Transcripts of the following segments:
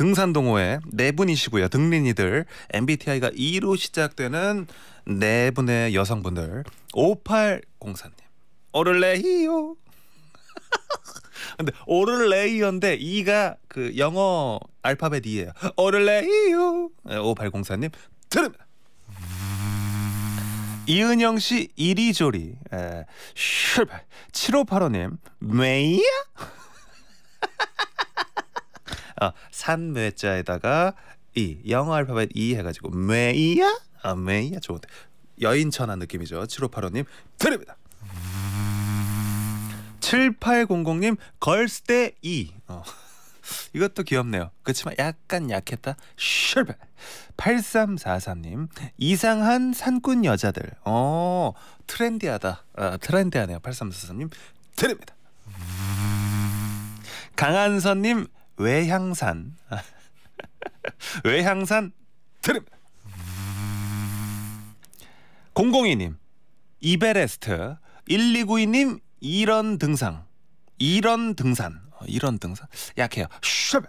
등산동호회 네 분이시고요. 등린이들 MBTI가 2로 시작되는 네 분의 여성분들 5804님 오를레이요 근데 오를레이어데 이가 그 영어 알파벳 이에요 오를레이요 5804님 들름니다 이은영 씨 이리조리 에, 슈패 7585님 메이야 어, 아, 산매자에다가 이 영어 알파벳 이 e 해가지고 메이야아 매이야 좋은데 여인천한 느낌이죠 7585님 드립니다 7800 님 걸스데 이 e. 어. 이것도 귀엽네요 그렇지만 약간 약했다 8343님 이상한 산꾼 여자들 어 트렌디하다 아, 트렌디하네요 8343님 드립니다 강한선님 외향산 외향산 드림 002님 이베레스트 1292님 이런 등산 이런 어, 등산 이런 등산 약해요 슈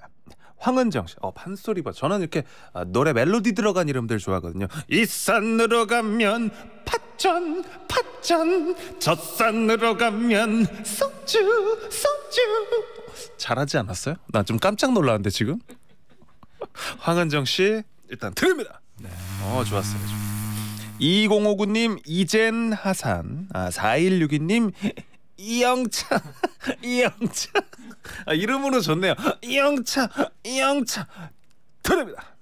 황은정 씨, 어 판소리 봐. 저는 이렇게 아, 노래 멜로디 들어간 이름들 좋아하거든요. 이 산으로 가면 팥 팥전 팥전 젖산으로 가면 소주 소주 잘하지 않았어요? 나 좀 깜짝 놀랐는데 지금 황은정 씨 일단 들립니다 네. 어 좋았어요 2059님 이젠 하산 아 4162님 이영차 이영차 아, 이름으로 좋네요 이영차 이영차 들립니다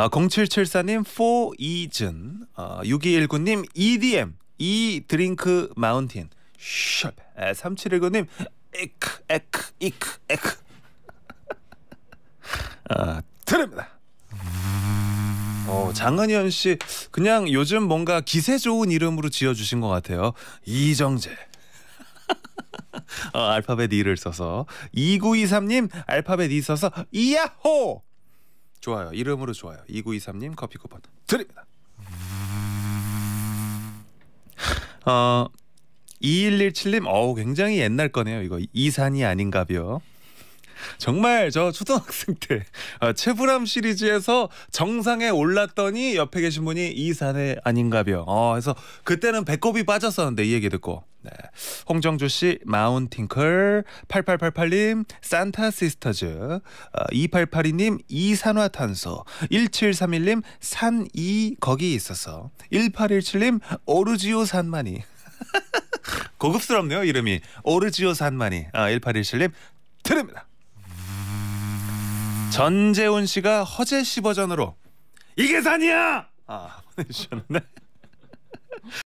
아, 0774님 4이즌 아, 6219님 EDM 이 드링크 마운틴 샵 3719님 에크 에크 이크 에크 아, 드립니다 어, 장은현 씨 그냥 요즘 뭔가 기세 좋은 이름으로 지어주신 것 같아요 이정재 어, 알파벳 E를 써서 2923 님 알파벳 E 써서 이야호 좋아요. 이름으로 좋아요. 2923님 커피 쿠폰 드립니다. 어 2117님 어우 굉장히 옛날 거네요. 이거 이산이 아닌가벼. 정말 저 초등학생 때 어, 최불암 시리즈에서 정상에 올랐더니 옆에 계신 분이 이산에 아닌가벼. 어, 그래서 그때는 배꼽이 빠졌었는데 이 얘기 듣고 네. 홍정주 씨, 마운틴클 8888님, 산타 시스터즈, 2882님, 어, 이산화탄소, 1731님, 산이 거기 있어서, 1817님, 오르지오 산마니 고급스럽네요, 이름이. 오르지오 산마니 아, 1817님, 드립니다. 전재훈 씨가 허재 씨 버전으로 이게 산이야! 아, 보내주셨는